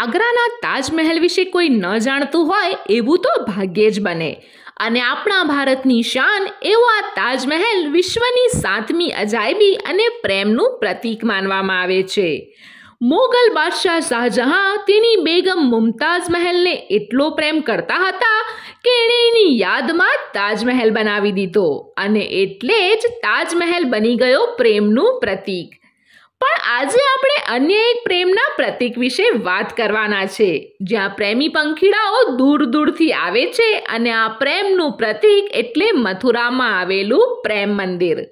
આગ્રાના તાજમહેલ વિશે કોઈ ન જાણતું હોય એવું તો ભાગ્યે જ બને અને આપણા ભારતની શાન એવો આ તાજમહેલ વિશ્વની સાતમી અજાયબી અને પ્રેમનું પ્રતીક માનવામાં આવે છે મોગલ બાદશાહ શાહજહાં તેની બેગમ મુમતાઝ મહેલને એટલો પ્રેમ કરતા હતા કે એણે એની યાદમાં તાજમહેલ બનાવી દીધો અને એટલે જ તાજમહેલ બની ગયો પ્રેમનું પ્રતીક પણ આજે આપણે અન્ય એક પ્રેમના પ્રતીક વિશે વાત કરવાના છે જ્યાં પ્રેમી પંખીડાઓ દૂર દૂરથી આવે છે અને આ પ્રેમનું પ્રતીક એટલે મથુરામાં આવેલું પ્રેમ મંદિર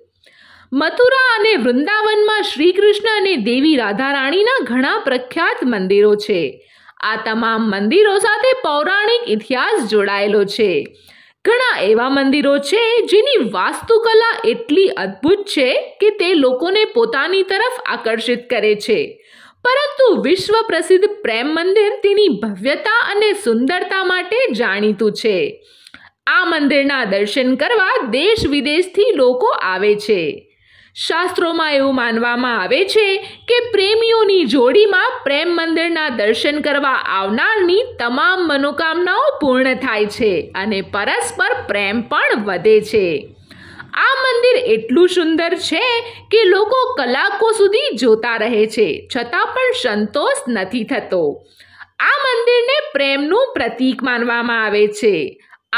મથુરા અને વૃંદાવનમાં શ્રી કૃષ્ણ અને દેવી રાધારાણીના ઘણા પ્રખ્યાત મંદિરો છે આ તમામ મંદિરો સાથે પૌરાણિક ઇતિહાસ જોડાયેલો છે ઘણા એવા મંદિરો છે જેની વાસ્તુકલા એટલી અદ્ભુત છે કે તે લોકોને પોતાની તરફ આકર્ષિત કરે છે પરંતુ વિશ્વ પ્રસિદ્ધ પ્રેમ મંદિર તેની ભવ્યતા અને સુંદરતા માટે જાણીતું છે આ મંદિરના દર્શન કરવા દેશ વિદેશથી લોકો આવે છે શાસ્ત્રોમાં એવું માનવામાં આવે છે કે પ્રેમીઓની જોડીમાં પ્રેમ મંદિરના દર્શન કરવા આવનારની તમામ મનોકામનાઓ પૂર્ણ થાય છે અને પરસ્પર પ્રેમ પણ વધે છે આ મંદિર એટલું સુંદર છે કે લોકો કલાકો સુધી જોતા રહે છે છતાં પણ સંતોષ નથી થતો આ મંદિરને પ્રેમનું પ્રતીક માનવામાં આવે છે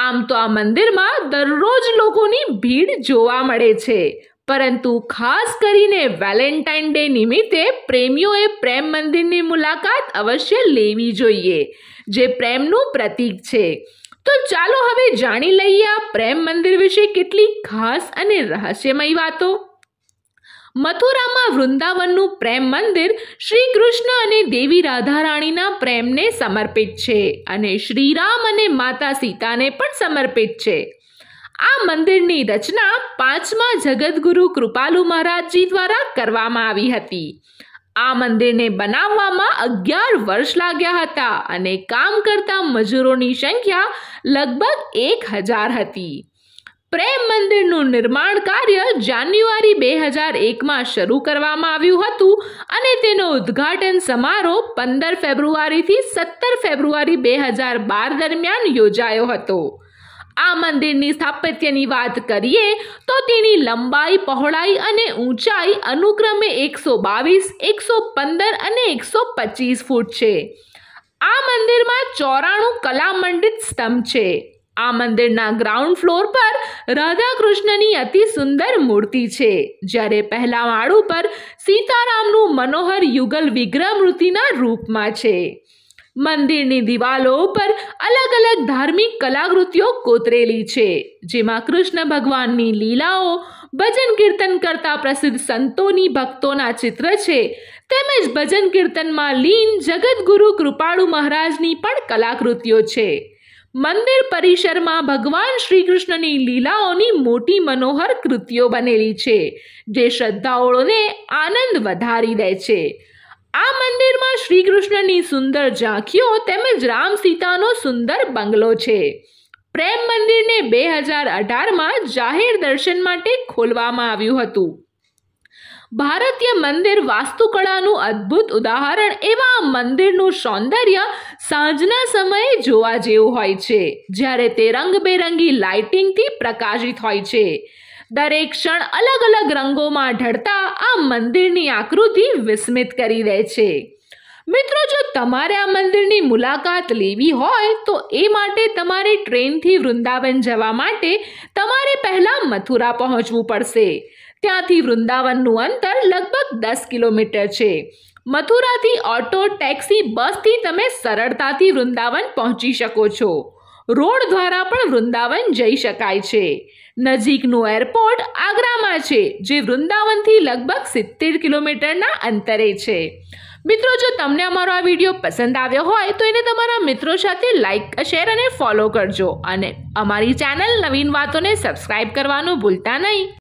આમ તો આ મંદિરમાં દરરોજ લોકોની ભીડ જોવા મળે છે પરંતુ ખાસ કરીને વેલેન્ટાઇન ડે નિમિત્તે પ્રેમીઓએ પ્રેમ મંદિરની મુલાકાત અવશ્ય લેવી જોઈએ જે પ્રેમનું પ્રતીક છે તો ચાલો હવે જાણી લઈએ આ પ્રેમ મંદિર વિશે કેટલી ખાસ અને રહસ્યમય વાતો મથુરામાં વૃંદાવનનું પ્રેમ મંદિર શ્રી કૃષ્ણ અને દેવી રાધા રાણીના પ્રેમને સમર્પિત છે અને શ્રીરામ અને માતા સીતાને પણ સમર્પિત છે આ મંદિરની રચના પાંચમા જગદગુરુ કૃપાલુ મહારાજજી દ્વારા કરવામાં આવી હતી આ મંદિરને બનાવવામાં અગિયાર વર્ષ લાગ્યા હતા અને કામ કરતા મજૂરોની સંખ્યા લગભગ એક હજાર હતી પ્રેમ મંદિરનું નિર્માણ કાર્ય જાન્યુઆરી બે હજાર એકમાં શરૂ કરવામાં આવ્યું હતું અને તેનો ઉદ્ઘાટન સમારોહ પંદર ફેબ્રુઆરીથી સત્તર ફેબ્રુઆરી બે હજાર બાર દરમિયાન યોજાયો હતો આ મંદિરની સ્થાપત્યની વાત કરીએ તો તેની લંબાઈ પહોળાઈ અને ઊંચાઈ અનુક્રમે એકસો બાવીસ એકસો પંદર અને એકસો પચીસ ફૂટ છે આ મંદિરમાં ચોરાણું કલામંડિત સ્તંભ છે આ મંદિરના ગ્રાઉન્ડ ફ્લોર પર રાધા કૃષ્ણની અતિ સુંદર મૂર્તિ છે જ્યારે પહેલા માળું પર સીતારામનું મનોહર યુગલ વિગ્રહ મૂર્તિના રૂપમાં છે મંદિરની દિવાલો ઉપર અલગ અલગ ધાર્મિક કલાકૃતિઓ કોતરેલી છે જેમાં કૃષ્ણ ભગવાનની લીલાઓ ભજન કીર્તન કરતા પ્રસિદ્ધ સંતોની ભક્તોના ચિત્ર છે તેમજ ભજન કીર્તનમાં લીન જગતગુરુ કૃપાળુ મહારાજની પણ કલાકૃતિઓ છે મંદિર પરિસરમાં ભગવાન શ્રી કૃષ્ણની લીલાઓની મોટી મનોહર કૃતિઓ બનેલી છે જે શ્રદ્ધાળુઓને આનંદ વધારી દે છે આ મંદિરમાં શ્રીકૃષ્ણની સુંદર ઝાંખીઓ તેમજ રામ સીતાનો સુંદર બંગલો છે પ્રેમ મંદિરને બે હજાર અઢારમાં જાહેર દર્શન માટે ખોલવામાં આવ્યું હતું ભારતીય મંદિર વાસ્તુકળાનું અદ્ભુત ઉદાહરણ એવા મંદિરનું સૌંદર્ય સાંજના સમયે જોવા જેવું હોય છે જ્યારે તે રંગબેરંગી લાઇટિંગથી પ્રકાશિત હોય છે દરેક ક્ષણ અલગ અલગ રંગોમાં ઢળતા આ મંદિરની આકૃતિ વિસ્મિત કરી દે છે મિત્રો જો તમારે આ મંદિરની મુલાકાત લેવી હોય તો એ માટે તમારે ટ્રેનથી વૃંદાવન જવા માટે તમારે પહેલાં મથુરા પહોંચવું પડશે ત્યાંથી વૃંદાવનનું અંતર લગભગ દસ કિલોમીટર છે મથુરાથી ઓટો ટેક્સી બસથી તમે સરળતાથી વૃંદાવન પહોંચી શકો છો રોડ દ્વારા પણ વૃંદાવન જઈ શકાય છે નજીકનું એરપોર્ટ આગ્રામાં છે જે વૃંદાવનથી લગભગ સિત્તેર કિલોમીટરના અંતરે છે મિત્રો જો તમને અમારો આ વિડીયો પસંદ આવ્યો હોય તો એને તમારા મિત્રો સાથે લાઇક શેર અને ફોલો કરજો અને અમારી ચેનલ નવીન વાતોને સબસ્ક્રાઇબ કરવાનું ભૂલતા નહીં